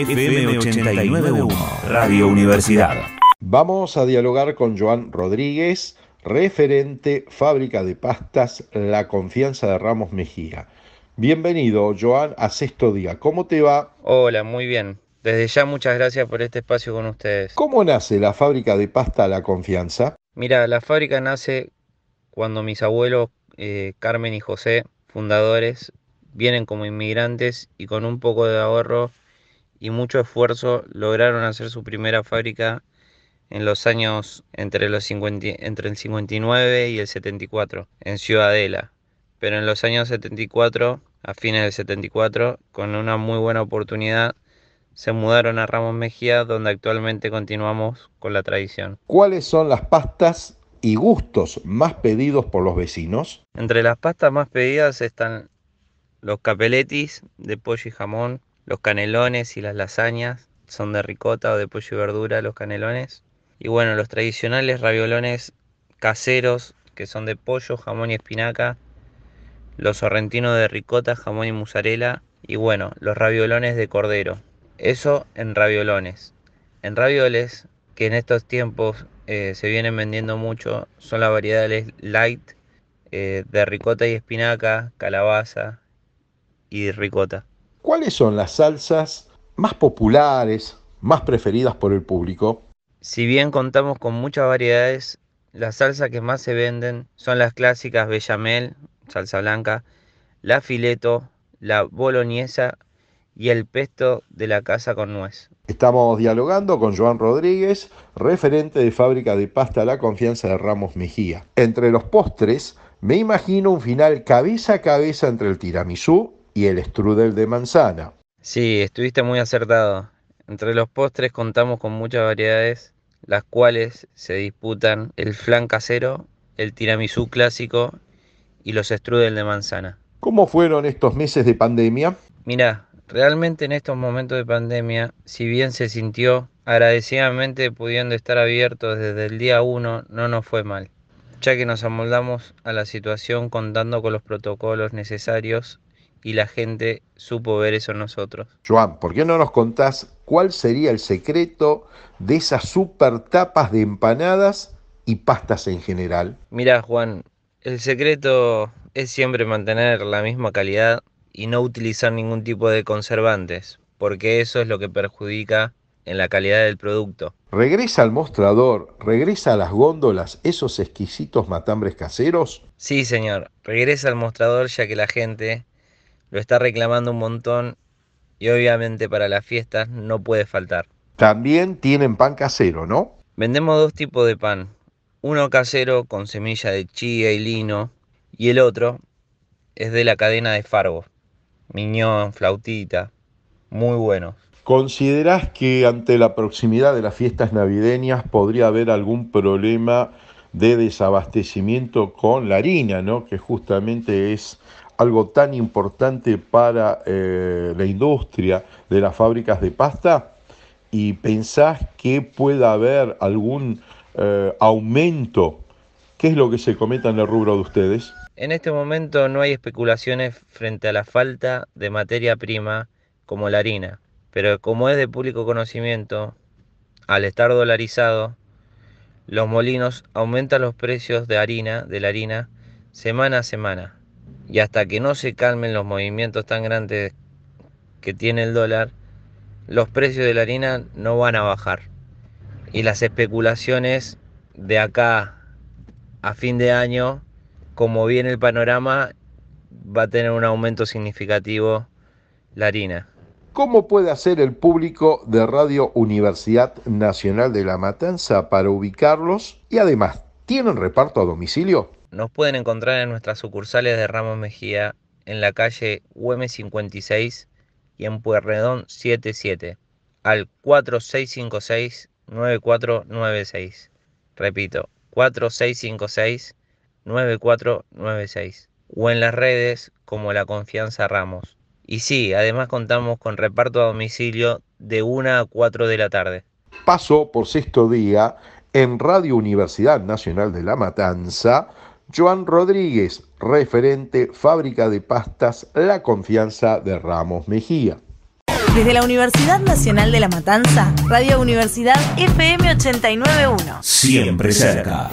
FM 891 Radio Universidad. Vamos a dialogar con Joan Rodríguez, referente fábrica de pastas La Confianza de Ramos Mejía. Bienvenido, Joan, a Sexto Día. ¿Cómo te va? Hola, muy bien. Desde ya muchas gracias por este espacio con ustedes. ¿Cómo nace la fábrica de pasta La Confianza? Mira, la fábrica nace cuando mis abuelos eh, Carmen y José, fundadores, vienen como inmigrantes y con un poco de ahorro y mucho esfuerzo lograron hacer su primera fábrica en los años entre, los el 59 y el 74 en Ciudadela. Pero en los años 74, a fines del 74, con una muy buena oportunidad, se mudaron a Ramos Mejía, donde actualmente continuamos con la tradición. ¿Cuáles son las pastas y gustos más pedidos por los vecinos? Entre las pastas más pedidas están los capeletis de pollo y jamón, los canelones y las lasañas son de ricota o de pollo y verdura, los canelones. Y bueno, los tradicionales raviolones caseros, que son de pollo, jamón y espinaca. Los sorrentinos de ricota, jamón y mozzarella. Y bueno, los raviolones de cordero. Eso en raviolones. En ravioles, que en estos tiempos eh, se vienen vendiendo mucho, son las variedades light eh, de ricota y espinaca, calabaza y ricota. ¿Cuáles son las salsas más populares, más preferidas por el público? Si bien contamos con muchas variedades, las salsas que más se venden son las clásicas bechamel, salsa blanca, la fileto, la boloñesa y el pesto de la casa con nuez. Estamos dialogando con Joan Rodríguez, referente de fábrica de pasta La Confianza de Ramos Mejía. Entre los postres, me imagino un final cabeza a cabeza entre el tiramisú y el strudel de manzana. Sí, estuviste muy acertado. Entre los postres contamos con muchas variedades, las cuales se disputan el flan casero, el tiramisú clásico y los strudel de manzana. ¿Cómo fueron estos meses de pandemia? Mira, realmente en estos momentos de pandemia, si bien se sintió agradecidamente pudiendo estar abiertos desde el día 1, no nos fue mal, ya que nos amoldamos a la situación contando con los protocolos necesarios y la gente supo ver eso en nosotros. Joan, ¿por qué no nos contás cuál sería el secreto de esas super tapas de empanadas y pastas en general? Mira, Juan, el secreto es siempre mantener la misma calidad y no utilizar ningún tipo de conservantes, porque eso es lo que perjudica en la calidad del producto. ¿Regresa al mostrador, regresa a las góndolas esos exquisitos matambres caseros? Sí, señor, regresa al mostrador ya que la gente lo está reclamando un montón y obviamente para las fiestas no puede faltar. También tienen pan casero, ¿no? Vendemos dos tipos de pan. Uno casero con semilla de chía y lino y el otro es de la cadena de Fargo. Miñón, flautita, muy bueno. ¿Considerás que ante la proximidad de las fiestas navideñas podría haber algún problema de desabastecimiento con la harina, ¿no? que justamente es algo tan importante para eh, la industria de las fábricas de pasta? ¿Y pensás que pueda haber algún eh, aumento? ¿Qué es lo que se cometa en el rubro de ustedes? En este momento no hay especulaciones frente a la falta de materia prima como la harina, pero como es de público conocimiento, al estar dolarizado, los molinos aumentan los precios de harina, de la harina, semana a semana y hasta que no se calmen los movimientos tan grandes que tiene el dólar, los precios de la harina no van a bajar. Y las especulaciones de acá a fin de año, como viene el panorama, va a tener un aumento significativo la harina. ¿Cómo puede hacer el público de Radio Universidad Nacional de La Matanza para ubicarlos? Y además, ¿tienen reparto a domicilio? Nos pueden encontrar en nuestras sucursales de Ramos Mejía, en la calle um 56 y en Puerredón 77, al 4656-9496. Repito, 4656-9496. O en las redes como La Confianza Ramos. Y sí, además contamos con reparto a domicilio de 1 a 4 de la tarde. Paso por sexto día en Radio Universidad Nacional de La Matanza Joan Rodríguez, referente Fábrica de Pastas La Confianza de Ramos Mejía. Desde la Universidad Nacional de La Matanza, Radio Universidad FM 891. Siempre cerca.